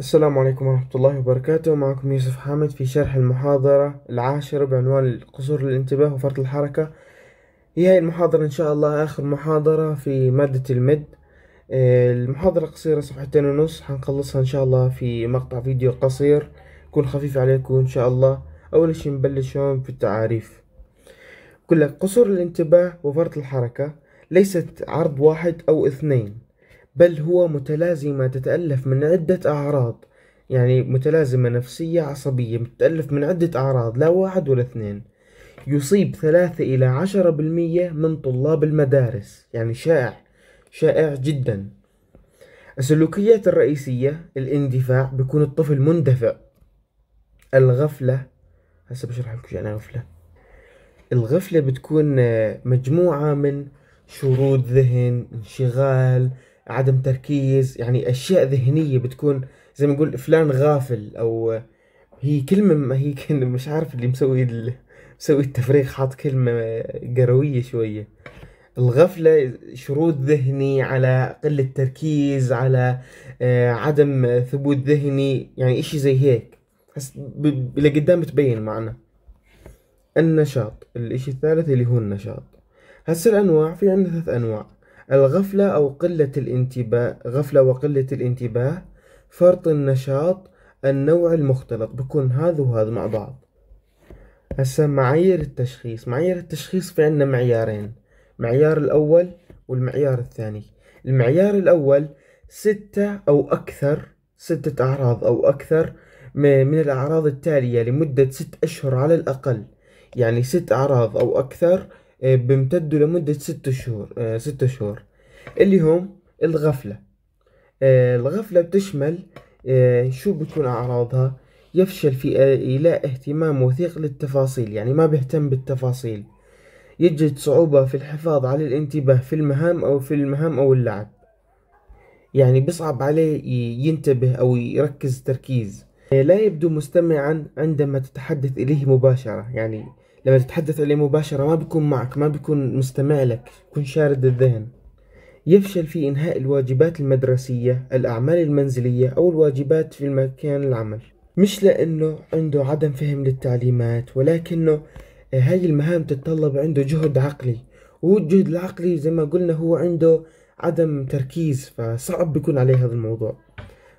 السلام عليكم ورحمة الله وبركاته معكم يوسف حامد في شرح المحاضرة العاشرة بعنوان قصور الانتباه وفرط الحركة هي هاي المحاضرة إن شاء الله آخر محاضرة في مادة المد آه، المحاضرة قصيرة صفحتين ونص حنخلصها إن شاء الله في مقطع فيديو قصير يكون خفيف عليكم إن شاء الله أول شي نبلش هون في التعاريف كلك قصور الانتباه وفرط الحركة ليست عرض واحد أو اثنين بل هو متلازمة تتألف من عدة أعراض يعني متلازمة نفسية عصبية تتألف من عدة أعراض لا واحد ولا اثنين يصيب ثلاثة إلى عشرة بالمية من طلاب المدارس يعني شائع شائع جدا السلوكيات الرئيسية الاندفاع بيكون الطفل مندفع الغفلة هسه بشرح لكم شو يعني غفلة الغفلة بتكون آه، مجموعة من شرود ذهن انشغال عدم تركيز يعني اشياء ذهنيه بتكون زي ما نقول فلان غافل او هي كلمه ما هي كلمة مش عارف اللي مسوي ال... مسوي التفريغ حاط كلمه قرويه شويه الغفلة شرود ذهني على قلة تركيز على آه، عدم ثبوت ذهني يعني اشي زي هيك بس لقدام بتبين معنا النشاط الاشي الثالث اللي هو النشاط هسه الانواع في عندنا ثلاث انواع الغفلة أو قلة الانتباه غفلة وقلة الانتباه فرط النشاط النوع المختلط بكون هذا وهذا مع بعض هسه معايير التشخيص معايير التشخيص في عندنا معيارين معيار الأول والمعيار الثاني المعيار الأول ستة أو أكثر ستة أعراض أو أكثر من الأعراض التالية لمدة ست أشهر على الأقل يعني ست أعراض أو أكثر آه، بيمتدوا لمدة ست شهور آه، ست شهور اللي هم الغفلة آه، الغفلة بتشمل شو بتكون أعراضها يفشل في إيلاء اهتمام وثيق للتفاصيل يعني ما بيهتم بالتفاصيل يجد صعوبة في الحفاظ على الانتباه في المهام أو في المهام أو اللعب يعني بصعب عليه ينتبه أو يركز تركيز لا يبدو مستمعا عندما تتحدث إليه مباشرة يعني لما تتحدث عليه مباشرة ما بيكون معك ما بيكون مستمع لك بيكون شارد الذهن يفشل في إنهاء الواجبات المدرسية الأعمال المنزلية أو الواجبات في مكان العمل مش لأنه عنده عدم فهم للتعليمات ولكنه آه، هاي المهام تتطلب عنده جهد عقلي وهو الجهد العقلي زي ما قلنا هو عنده عدم تركيز فصعب بيكون عليه هذا الموضوع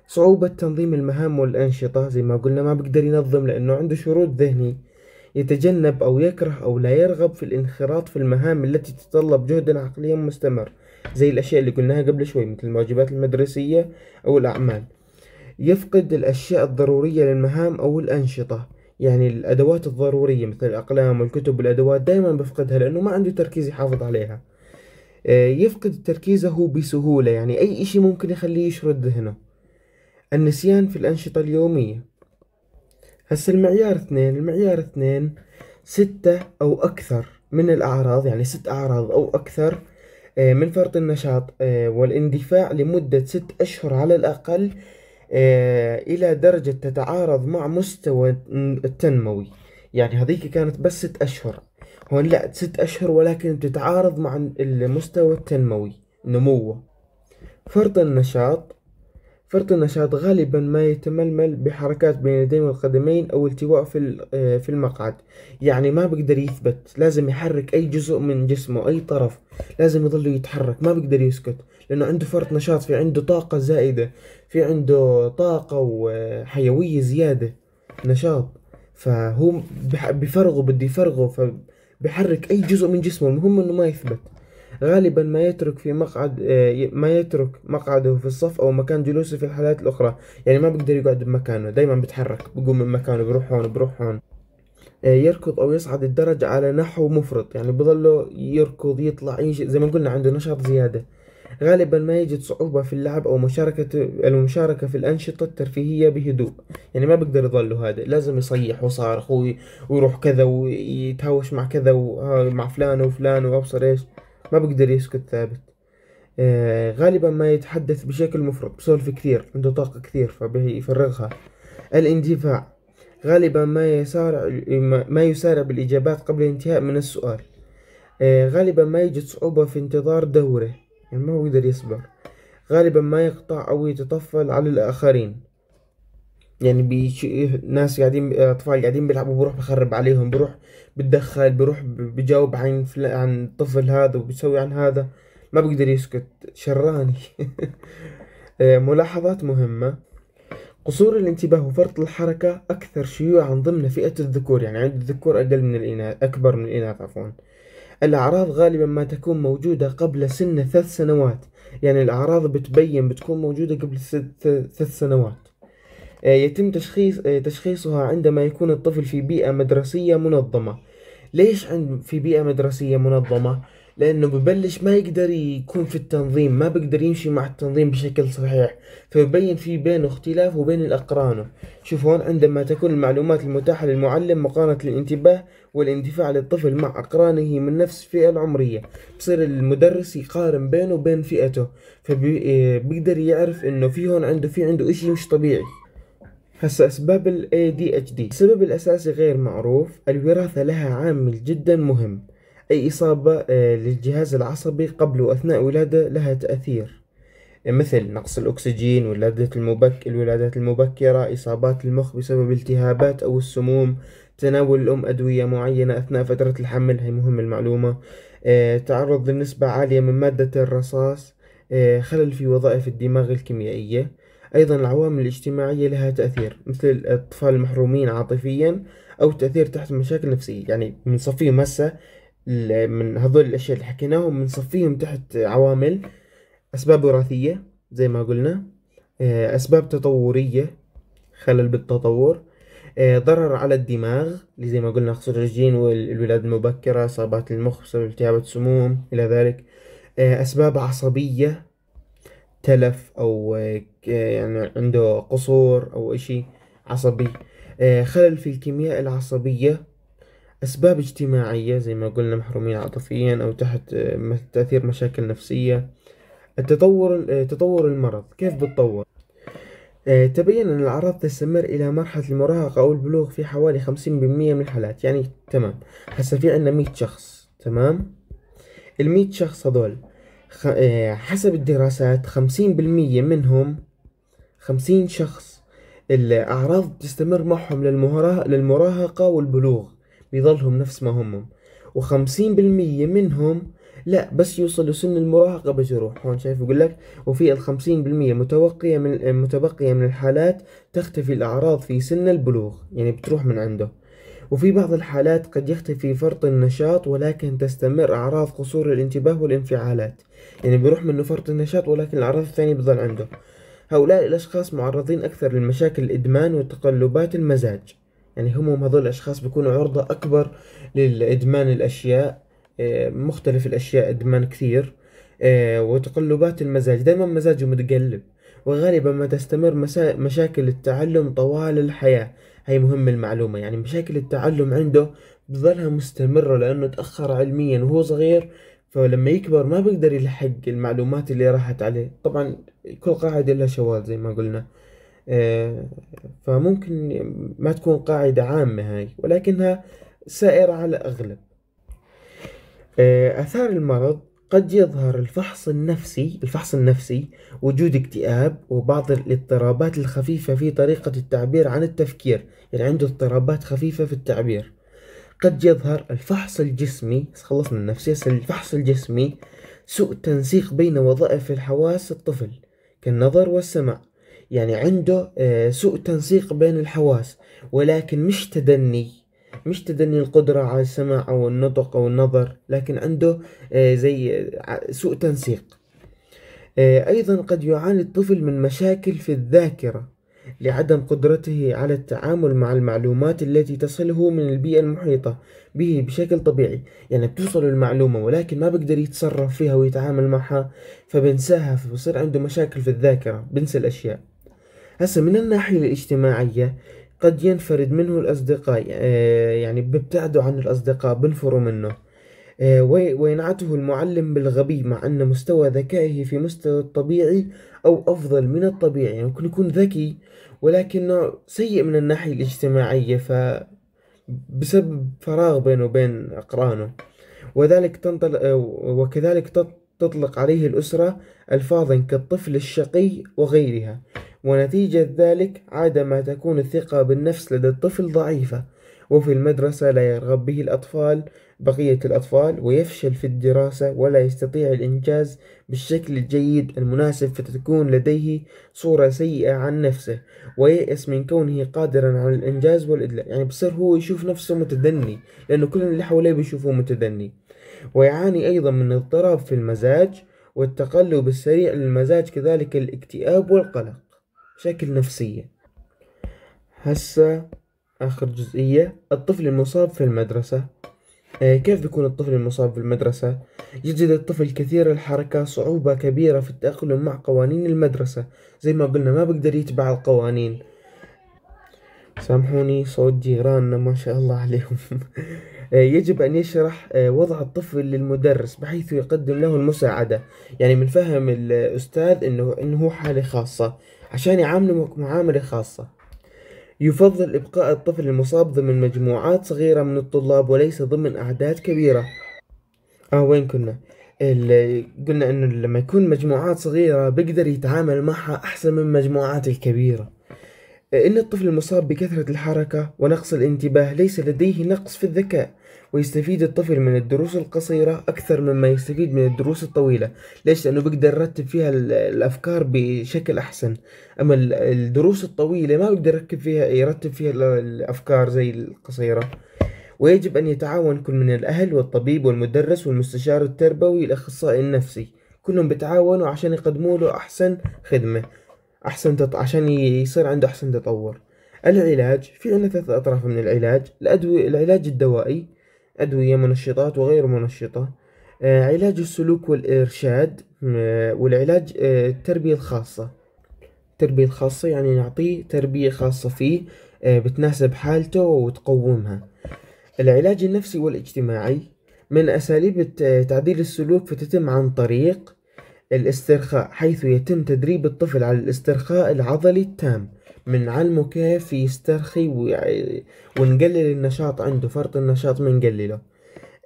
صعوبة تنظيم المهام والأنشطة زي ما قلنا ما بقدر ينظم لأنه عنده شرود ذهني يتجنب أو يكره أو لا يرغب في الانخراط في المهام التي تتطلب جهدا عقليا مستمر زي الأشياء اللي قلناها قبل شوي مثل الواجبات المدرسية أو الأعمال يفقد الأشياء الضرورية للمهام أو الأنشطة يعني الأدوات الضرورية مثل الأقلام والكتب والأدوات دائما بفقدها لأنه ما عنده تركيز يحافظ عليها آه، يفقد تركيزه بسهولة يعني أي إشي ممكن يخليه يشرد ذهنه النسيان في الأنشطة اليومية هسه المعيار اثنين المعيار اثنين ستة أو أكثر من الأعراض يعني ست أعراض أو أكثر آه، من فرط النشاط آه، والاندفاع لمدة ست أشهر على الأقل آه، إلى درجة تتعارض مع مستوى التنموي يعني هذيك كانت بس ست أشهر هون لا ست أشهر ولكن بتتعارض مع المستوى التنموي نموه فرط النشاط فرط النشاط غالبا ما يتململ بحركات بين يديه والقدمين أو التواء في آه، في المقعد يعني ما بقدر يثبت لازم يحرك أي جزء من جسمه أي طرف لازم يظل يتحرك ما بقدر يسكت لأنه عنده فرط نشاط في عنده طاقة زائدة في عنده طاقة وحيوية زيادة نشاط فهو بفرغه بده يفرغه فبحرك أي جزء من جسمه المهم إنه ما يثبت غالبا ما يترك في مقعد آه، ما يترك مقعده في الصف او مكان جلوسه في الحالات الاخرى يعني ما بيقدر يقعد بمكانه دايما بيتحرك بيقوم من مكانه بيروح هون بيروح هون آه، يركض او يصعد الدرج على نحو مفرط يعني بضله يركض يطلع يجي زي ما قلنا عنده نشاط زياده غالبا ما يجد صعوبة في اللعب أو مشاركة المشاركة في الأنشطة الترفيهية بهدوء يعني ما بقدر يظل هذا لازم يصيح وصارخ ويروح كذا ويتهاوش مع كذا ومع آه، فلان وفلان وأبصر إيش ما بقدر يسكت ثابت آه، غالبا ما يتحدث بشكل مفرط بسولف كثير عنده طاقة كثير فبيفرغها الاندفاع غالبا ما يسارع ما يسارع بالإجابات قبل الانتهاء من السؤال آه، غالبا ما يجد صعوبة في انتظار دوره يعني ما هو يقدر يصبر غالبا ما يقطع أو يتطفل على الآخرين يعني بيش... ناس قاعدين اطفال قاعدين بيلعبوا بروح بخرب عليهم بروح بتدخل بروح بجاوب عن فل... عن الطفل هذا وبيسوي عن هذا ما بقدر يسكت شراني آه، ملاحظات مهمة قصور الانتباه وفرط الحركة أكثر شيوعا ضمن فئة الذكور يعني عند الذكور أقل من الإناث أكبر من الإناث عفوا الأعراض غالبا ما تكون موجودة قبل سن ثلاث سنوات يعني الأعراض بتبين بتكون موجودة قبل ثلاث سنوات آه، يتم تشخيص آه، تشخيصها عندما يكون الطفل في بيئة مدرسية منظمة ليش عند في بيئة مدرسية منظمة؟ لأنه ببلش ما يقدر يكون في التنظيم ما بقدر يمشي مع التنظيم بشكل صحيح فيبين في بينه اختلاف وبين الأقرانه شوف هون عندما تكون المعلومات المتاحة للمعلم مقارنة الانتباه والاندفاع للطفل مع أقرانه من نفس الفئة العمرية بصير المدرس يقارن بينه وبين فئته فبيقدر آه، يعرف إنه في هون عنده في عنده إشي مش طبيعي هسا اسباب ال ADHD السبب الاساسي غير معروف الوراثة لها عامل جدا مهم اي اصابة آه، للجهاز العصبي قبل واثناء ولادة لها تأثير مثل نقص الأكسجين ولادة المبك... الولادات المبكرة إصابات المخ بسبب التهابات أو السموم تناول الأم أدوية معينة أثناء فترة الحمل هي مهم المعلومة آه، تعرض لنسبة عالية من مادة الرصاص آه، خلل في وظائف الدماغ الكيميائية أيضا العوامل الاجتماعية لها تأثير مثل الأطفال المحرومين عاطفيا أو تأثير تحت مشاكل نفسية يعني بنصفيهم هسه من هذول الأشياء اللي حكيناهم بنصفيهم تحت عوامل أسباب وراثية زي ما قلنا آه، أسباب تطورية خلل بالتطور آه، ضرر على الدماغ اللي زي ما قلنا خسر الجين والولادة المبكرة إصابات المخ بسبب التهابات السموم إلى ذلك آه، أسباب عصبية تلف او آه، يعني عنده قصور او اشي عصبي آه، خلل في الكيمياء العصبية اسباب اجتماعية زي ما قلنا محرومين عاطفيا او تحت آه، تأثير مشاكل نفسية التطور تطور المرض كيف بتطور تبين أن الأعراض تستمر إلى مرحلة المراهقة أو البلوغ في حوالي خمسين بالمية من الحالات يعني تمام هسا في عنا مية شخص تمام المية شخص هذول آه، حسب الدراسات خمسين بالمية منهم خمسين شخص الأعراض بتستمر معهم للمراهقة والبلوغ بيظلهم نفس ما هم وخمسين بالمية منهم لا بس يوصلوا سن المراهقة بس يروح هون شايف يقول لك وفي الخمسين بالمية متوقية من متبقية من الحالات تختفي الأعراض في سن البلوغ يعني بتروح من عنده وفي بعض الحالات قد يختفي فرط النشاط ولكن تستمر أعراض قصور الانتباه والانفعالات يعني بيروح منه فرط النشاط ولكن الأعراض الثانية بظل عنده هؤلاء الأشخاص معرضين أكثر لمشاكل الإدمان وتقلبات المزاج يعني هم هذول الأشخاص بيكونوا عرضة أكبر للإدمان الأشياء آه، مختلف الأشياء إدمان كثير آه، وتقلبات المزاج دائما مزاجه متقلب وغالبا ما تستمر مسا... مشاكل التعلم طوال الحياة هي مهمة المعلومة يعني مشاكل التعلم عنده بظلها مستمرة لأنه تأخر علميا وهو صغير فلما يكبر ما بيقدر يلحق المعلومات اللي راحت عليه طبعا كل قاعدة لها شواذ زي ما قلنا آه، فممكن ما تكون قاعدة عامة هاي ولكنها سائرة على أغلب آه، آثار المرض قد يظهر الفحص النفسي الفحص النفسي وجود اكتئاب وبعض الاضطرابات الخفيفة في طريقة التعبير عن التفكير يعني عنده اضطرابات خفيفة في التعبير قد يظهر الفحص الجسمي خلصنا النفسي الفحص الجسمي سوء تنسيق بين وظائف الحواس الطفل كالنظر والسمع يعني عنده آه، سوء تنسيق بين الحواس ولكن مش تدني مش تدني القدرة على السمع أو النطق أو النظر لكن عنده آه، زي آه، سوء تنسيق آه، أيضا قد يعاني الطفل من مشاكل في الذاكرة لعدم قدرته على التعامل مع المعلومات التي تصله من البيئة المحيطة به بشكل طبيعي يعني بتوصل المعلومة ولكن ما بقدر يتصرف فيها ويتعامل معها فبنساها فبصير عنده مشاكل في الذاكرة بنسى الأشياء هسا من الناحية الاجتماعية قد ينفرد منه الأصدقاء آه، يعني بيبتعدوا عن الأصدقاء بنفروا منه آه، وينعته المعلم بالغبي مع أن مستوى ذكائه في مستوى الطبيعي أو أفضل من الطبيعي يعني ممكن يكون ذكي ولكنه سيء من الناحية الاجتماعية ف بسبب فراغ بينه وبين أقرانه وذلك تنطلق آه، وكذلك تطلق عليه الأسرة ألفاظا كالطفل الشقي وغيرها ونتيجة ذلك عادة ما تكون الثقة بالنفس لدى الطفل ضعيفة وفي المدرسة لا يرغب به الأطفال بقية الأطفال ويفشل في الدراسة ولا يستطيع الإنجاز بالشكل الجيد المناسب فتكون لديه صورة سيئة عن نفسه ويأس من كونه قادرا على الإنجاز والإدلاء يعني بصير هو يشوف نفسه متدني لأنه كل اللي حواليه بيشوفوه متدني ويعاني أيضا من اضطراب في المزاج والتقلب السريع للمزاج كذلك الاكتئاب والقلق مشاكل نفسية هسا آخر جزئية الطفل المصاب في المدرسة آه كيف بيكون الطفل المصاب في المدرسة؟ يجد الطفل كثير الحركة صعوبة كبيرة في التأقلم مع قوانين المدرسة زي ما قلنا ما بقدر يتبع القوانين سامحوني صوت جيراننا ما شاء الله عليهم آه، يجب أن يشرح آه، وضع الطفل للمدرس بحيث يقدم له المساعدة يعني من فهم الأستاذ أنه, إنه حالة خاصة عشان يعاملوك معاملة خاصة يفضل إبقاء الطفل المصاب ضمن مجموعات صغيرة من الطلاب وليس ضمن أعداد كبيرة آه وين كنا؟ اللي قلنا إنه لما يكون مجموعات صغيرة بيقدر يتعامل معها أحسن من مجموعات الكبيرة إن الطفل المصاب بكثرة الحركة ونقص الانتباه ليس لديه نقص في الذكاء ويستفيد الطفل من الدروس القصيرة أكثر مما يستفيد من الدروس الطويلة ليش؟ لأنه بقدر يرتب فيها الأفكار بشكل أحسن أما الدروس الطويلة ما بقدر يركب فيها يرتب فيها الأفكار زي القصيرة ويجب أن يتعاون كل من الأهل والطبيب والمدرس والمستشار التربوي الأخصائي النفسي كلهم بتعاونوا عشان يقدموا له أحسن خدمة أحسن تط... عشان يصير عنده أحسن تطور العلاج في عندنا ثلاث أطراف من العلاج الأدوية العلاج الدوائي أدوية منشطات وغير منشطة آه، علاج السلوك والإرشاد آه، والعلاج آه، التربية الخاصة التربية الخاصة يعني نعطيه تربية خاصة فيه بتناسب حالته وتقومها العلاج النفسي والاجتماعي من أساليب تعديل السلوك فتتم عن طريق الاسترخاء حيث يتم تدريب الطفل على الاسترخاء العضلي التام بنعلمه كيف يسترخي ونقلل النشاط عنده فرط النشاط بنقلله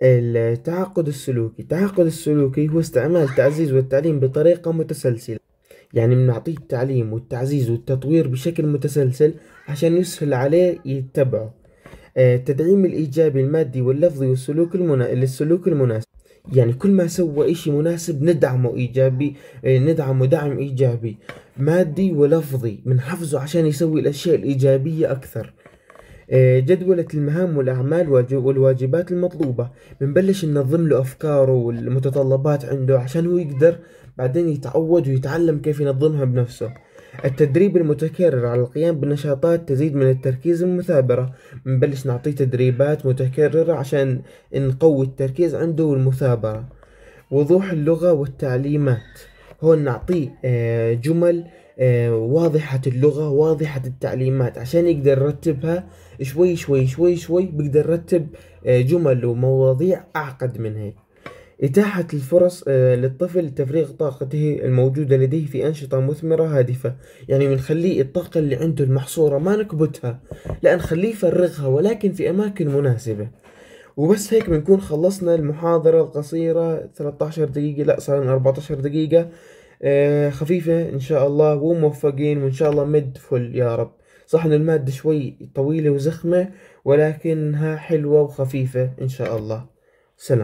التعاقد السلوكي التعاقد السلوكي هو استعمال التعزيز والتعليم بطريقة متسلسلة يعني بنعطيه التعليم والتعزيز والتطوير بشكل متسلسل عشان يسهل عليه يتبعه آه، التدعيم الإيجابي المادي واللفظي والسلوك المنا... للسلوك المناسب يعني كل ما سوى إشي مناسب ندعمه إيجابي إيه، ندعمه دعم إيجابي مادي ولفظي من حفظه عشان يسوي الأشياء الإيجابية أكثر إيه، جدولة المهام والأعمال والواجبات المطلوبة بنبلش ننظم له أفكاره والمتطلبات عنده عشان هو يقدر بعدين يتعود ويتعلم كيف ينظمها بنفسه التدريب المتكرر على القيام بنشاطات تزيد من التركيز المثابرة نبلش نعطيه تدريبات متكررة عشان نقوي التركيز عنده والمثابرة وضوح اللغة والتعليمات هون نعطيه آه، جمل آه، واضحة اللغة واضحة التعليمات عشان يقدر يرتبها شوي شوي شوي شوي بقدر رتب آه، جمل ومواضيع أعقد من هيك إتاحة الفرص آه، للطفل لتفريغ طاقته الموجودة لديه في أنشطة مثمرة هادفة يعني بنخليه الطاقة اللي عنده المحصورة ما نكبتها لا نخليه يفرغها ولكن في أماكن مناسبة وبس هيك بنكون خلصنا المحاضرة القصيرة 13 دقيقة لا صار 14 دقيقة آه، خفيفة إن شاء الله وموفقين وإن شاء الله مد فل يا رب صح إن المادة شوي طويلة وزخمة ولكنها حلوة وخفيفة إن شاء الله سلام